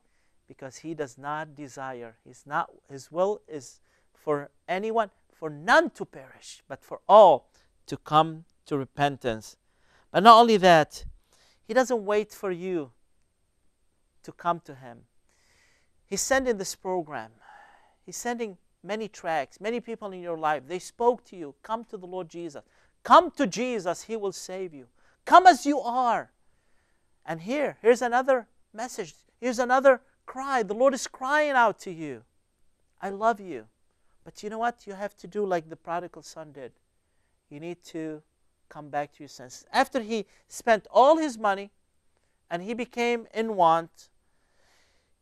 because he does not desire he's not his will is for anyone for none to perish but for all to come to repentance but not only that he doesn't wait for you to come to him he's sending this program he's sending many tracks many people in your life they spoke to you come to the lord jesus come to jesus he will save you come as you are and here here's another message here's another Cry. The Lord is crying out to you. I love you. But you know what? You have to do like the prodigal son did. You need to come back to your senses. After he spent all his money and he became in want,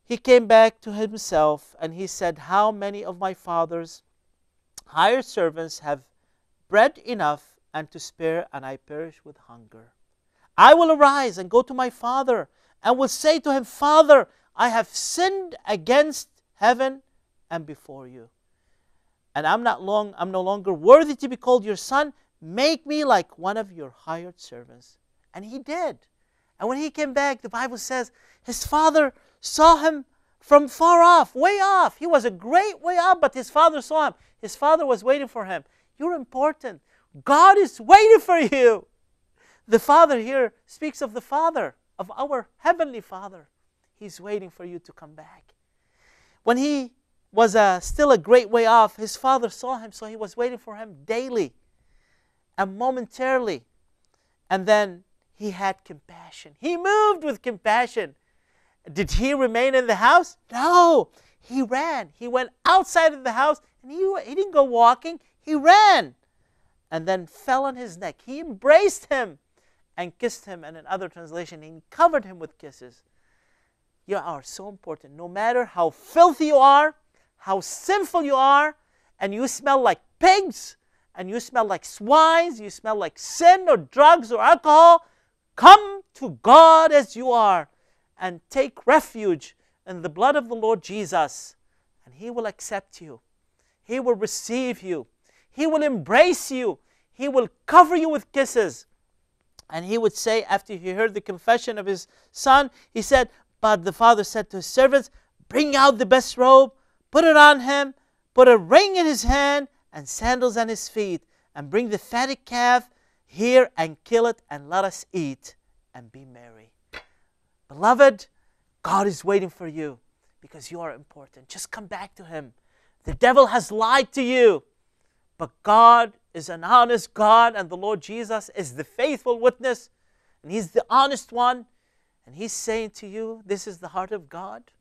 he came back to himself and he said, How many of my father's hired servants have bread enough and to spare, and I perish with hunger? I will arise and go to my father and will say to him, Father, I have sinned against heaven and before you. And I'm not long I'm no longer worthy to be called your son. Make me like one of your hired servants. And he did. And when he came back, the Bible says his father saw him from far off, way off. He was a great way off, but his father saw him. His father was waiting for him. You're important. God is waiting for you. The Father here speaks of the Father, of our Heavenly Father. He's waiting for you to come back. When he was uh, still a great way off, his father saw him, so he was waiting for him daily and momentarily. And then he had compassion. He moved with compassion. Did he remain in the house? No. He ran. He went outside of the house and he, he didn't go walking. He ran and then fell on his neck. He embraced him and kissed him. And in other translation, he covered him with kisses you are so important. No matter how filthy you are, how sinful you are, and you smell like pigs, and you smell like swines, you smell like sin or drugs or alcohol, come to God as you are and take refuge in the blood of the Lord Jesus, and He will accept you. He will receive you. He will embrace you. He will cover you with kisses. And he would say, after he heard the confession of his son, he said, but the father said to his servants, Bring out the best robe, put it on him, put a ring in his hand, and sandals on his feet, and bring the fatted calf here and kill it, and let us eat and be merry. Beloved, God is waiting for you because you are important. Just come back to Him. The devil has lied to you, but God is an honest God, and the Lord Jesus is the faithful witness, and He's the honest one and he's saying to you, This is the heart of God,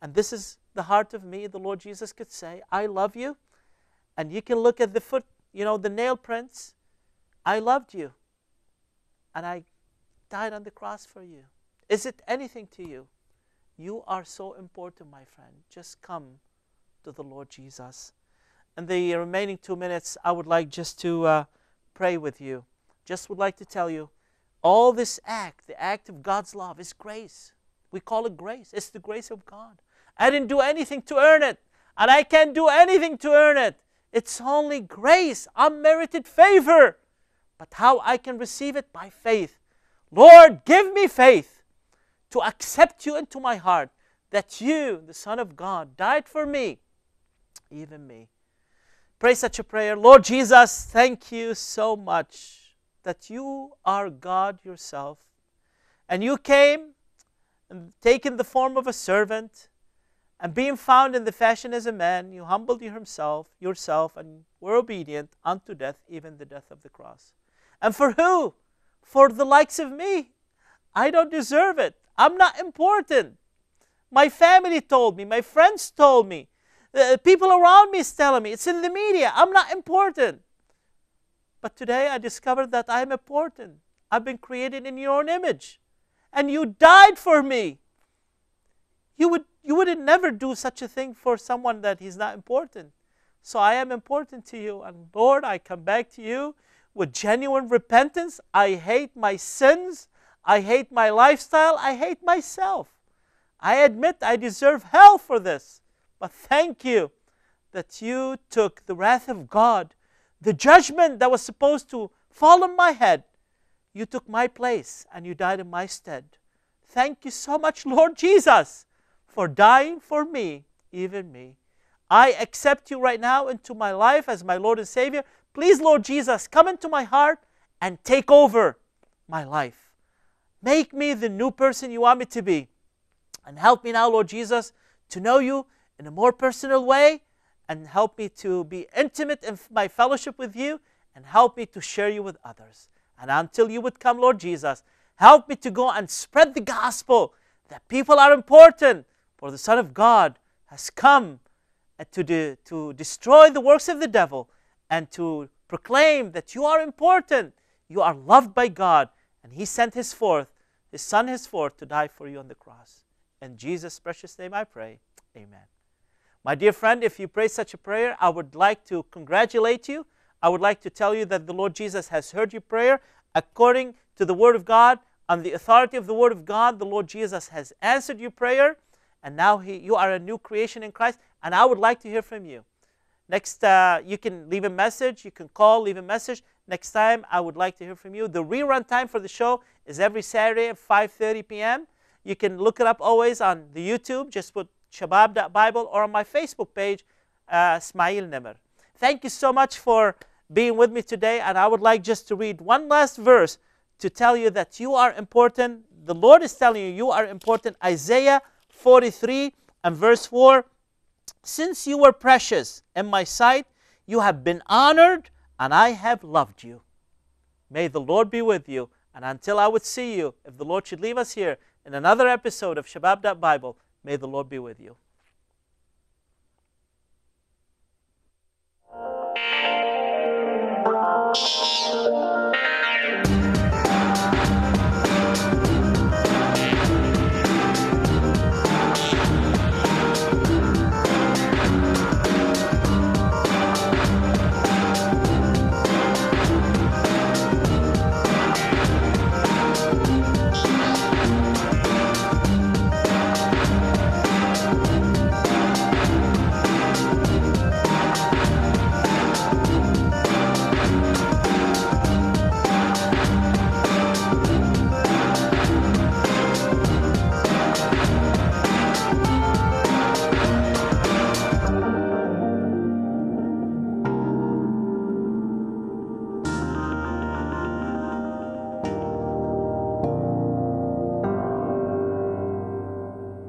and this is the heart of me. The Lord Jesus could say, I love you. And you can look at the foot, you know, the nail prints. I loved you, and I died on the cross for you. Is it anything to you? You are so important, my friend. Just come to the Lord Jesus. In the remaining two minutes, I would like just to uh, pray with you. Just would like to tell you all this act, the act of God's love, is grace. We call it grace. It's the grace of God. I didn't do anything to earn it, and I can't do anything to earn it. It's only grace, unmerited favor. But how I can receive it? By faith. Lord, give me faith to accept you into my heart that you, the Son of God, died for me, even me. Pray such a prayer. Lord Jesus, thank you so much that you are God yourself. And you came, and taking the form of a servant, and being found in the fashion as a man, you humbled yourself, yourself and were obedient unto death, even the death of the cross. And for who? For the likes of me. I don't deserve it. I'm not important. My family told me, my friends told me, the uh, people around me is telling me, it's in the media. I'm not important. But today I discovered that I am important. I've been created in your own image. And you died for me. You would, you would never do such a thing for someone that he's not important. So I am important to you. And Lord, I come back to you with genuine repentance. I hate my sins. I hate my lifestyle. I hate myself. I admit I deserve hell for this. But thank you that you took the wrath of God the judgment that was supposed to fall on my head, you took my place and you died in my stead. Thank you so much, <laughs> Lord Jesus, for dying for me, even me. I accept you right now into my life as my Lord and Savior. Please, Lord Jesus, come into my heart and take over my life. Make me the new person you want me to be. And help me now, Lord Jesus, to know you in a more personal way and help me to be intimate in my fellowship with you and help me to share you with others. And until you would come, Lord Jesus, help me to go and spread the gospel that people are important, for the Son of God has come uh, to, de to destroy the works of the devil and to proclaim that you are important, you are loved by God, and He sent His forth, His Son His forth, to die for you on the cross. In Jesus' precious name I pray. Amen. My dear friend, if you pray such a prayer, I would like to congratulate you. I would like to tell you that the Lord Jesus has heard your prayer according to the Word of God. On the authority of the Word of God, the Lord Jesus has answered your prayer, and now he, you are a new creation in Christ. And I would like to hear from you. Next, uh, you can leave a message, you can call, leave a message. Next time, I would like to hear from you. The rerun time for the show is every Saturday at 5:30 p.m. You can look it up always on the YouTube. Just put shabab.bible, or on my Facebook page, uh, Smail Nemer. Thank you so much for being with me today. And I would like just to read one last verse to tell you that you are important. The Lord is telling you you are important. Isaiah 43 and verse 4 Since you were precious in my sight, you have been honored, and I have loved you. May the Lord be with you. And until I would see you, if the Lord should leave us here in another episode of Shabab.Bible, May the Lord be with you.